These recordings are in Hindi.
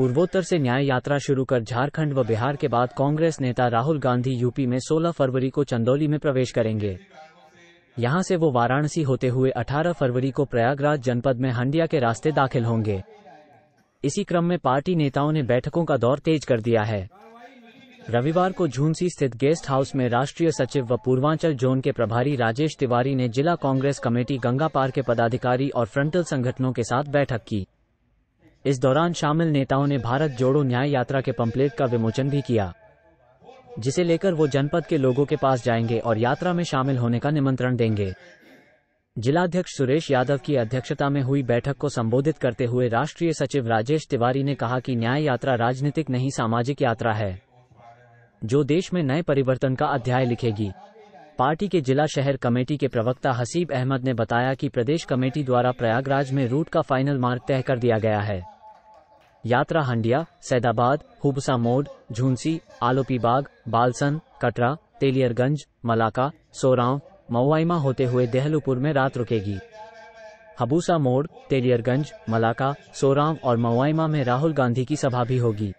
पूर्वोत्तर से न्याय यात्रा शुरू कर झारखंड व बिहार के बाद कांग्रेस नेता राहुल गांधी यूपी में 16 फरवरी को चंदौली में प्रवेश करेंगे यहां से वो वाराणसी होते हुए 18 फरवरी को प्रयागराज जनपद में हंडिया के रास्ते दाखिल होंगे इसी क्रम में पार्टी नेताओं ने बैठकों का दौर तेज कर दिया है रविवार को झूंसी स्थित गेस्ट हाउस में राष्ट्रीय सचिव व पूर्वांचल जोन के प्रभारी राजेश तिवारी ने जिला कांग्रेस कमेटी गंगा पार के पदाधिकारी और फ्रंटल संगठनों के साथ बैठक की इस दौरान शामिल नेताओं ने भारत जोड़ो न्याय यात्रा के पंपलेट का विमोचन भी किया जिसे लेकर वो जनपद के लोगों के पास जाएंगे और यात्रा में शामिल होने का निमंत्रण देंगे जिलाध्यक्ष सुरेश यादव की अध्यक्षता में हुई बैठक को संबोधित करते हुए राष्ट्रीय सचिव राजेश तिवारी ने कहा कि न्याय यात्रा राजनीतिक नहीं सामाजिक यात्रा है जो देश में नए परिवर्तन का अध्याय लिखेगी पार्टी के जिला शहर कमेटी के प्रवक्ता हसीब अहमद ने बताया कि प्रदेश कमेटी द्वारा प्रयागराज में रूट का फाइनल मार्ग तय कर दिया गया है यात्रा हंडिया सैदाबाद हुबसा मोड झुंसी आलोपी बाग बालसन कटरा तेलियरगंज मलाका सोराव मऊआईमा होते हुए देहलूपुर में रात रुकेगी हबूसा मोड़ तेलियरगंज मलाका सोराव और मवाइमा में राहुल गांधी की सभा भी होगी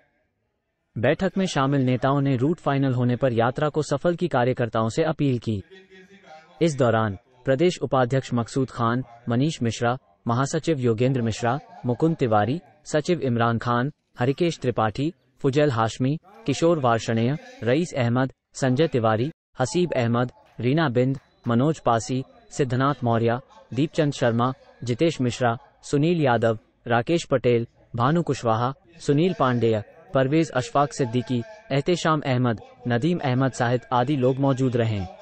बैठक में शामिल नेताओं ने रूट फाइनल होने पर यात्रा को सफल की कार्यकर्ताओं से अपील की इस दौरान प्रदेश उपाध्यक्ष मकसूद खान मनीष मिश्रा महासचिव योगेंद्र मिश्रा मुकुंद तिवारी सचिव इमरान खान हरिकेश त्रिपाठी फुजल हाशमी किशोर वार्षणेय रईस अहमद संजय तिवारी हसीब अहमद रीना बिंद मनोज पासी सिद्धनाथ मौर्य दीपचंद शर्मा जितेश मिश्रा सुनील यादव राकेश पटेल भानु कुशवाहा सुनील पांडेय परवेज अशफाक सिद्दीकी एहतेशाम अहमद नदीम अहमद साहित आदि लोग मौजूद रहे